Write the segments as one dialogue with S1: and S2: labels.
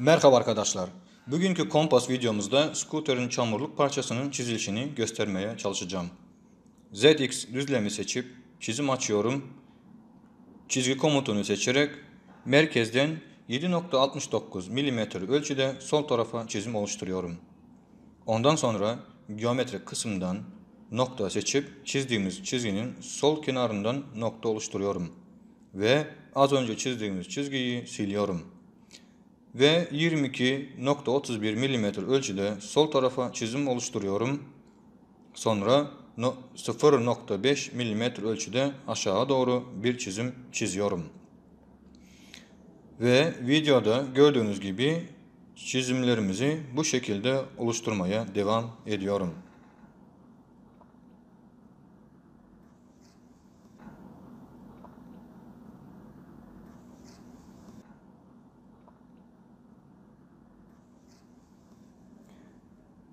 S1: Merhaba arkadaşlar. Bugünkü kompas videomuzda skuterin çamurluk parçasının çizilişini göstermeye çalışacağım. ZX düzlemi seçip çizim açıyorum. Çizgi komutunu seçerek merkezden 7.69 mm ölçüde sol tarafa çizim oluşturuyorum. Ondan sonra geometri kısmından nokta seçip çizdiğimiz çizginin sol kenarından nokta oluşturuyorum. Ve az önce çizdiğimiz çizgiyi siliyorum ve 22.31 mm ölçüde sol tarafa çizim oluşturuyorum. Sonra 0.5 mm ölçüde aşağı doğru bir çizim çiziyorum. Ve videoda gördüğünüz gibi çizimlerimizi bu şekilde oluşturmaya devam ediyorum.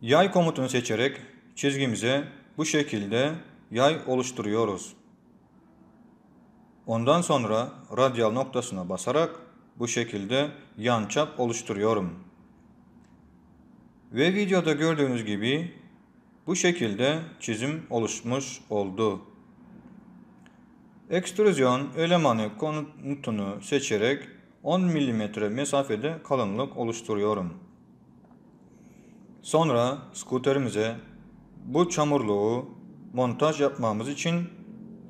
S1: Yay komutunu seçerek çizgimize bu şekilde yay oluşturuyoruz. Ondan sonra radyal noktasına basarak bu şekilde yan çap oluşturuyorum. Ve videoda gördüğünüz gibi bu şekilde çizim oluşmuş oldu. Ekstrüzyon elemanı konutunu seçerek 10 mm mesafede kalınlık oluşturuyorum. Sonra skuterimize bu çamurluğu montaj yapmamız için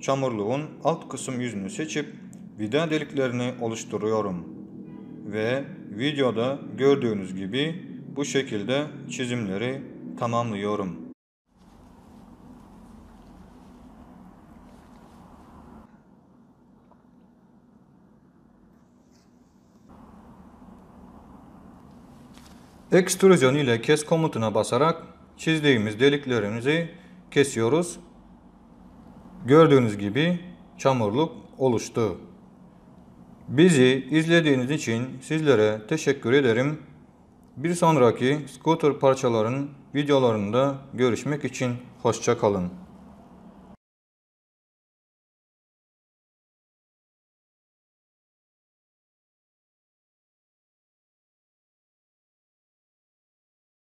S1: çamurluğun alt kısım yüzünü seçip vida deliklerini oluşturuyorum. Ve videoda gördüğünüz gibi bu şekilde çizimleri tamamlıyorum. Ekstrüzyon ile kes komutuna basarak çizdiğimiz deliklerimizi kesiyoruz. Gördüğünüz gibi çamurluk oluştu. Bizi izlediğiniz için sizlere teşekkür ederim. Bir sonraki scooter parçaların videolarında görüşmek için hoşçakalın.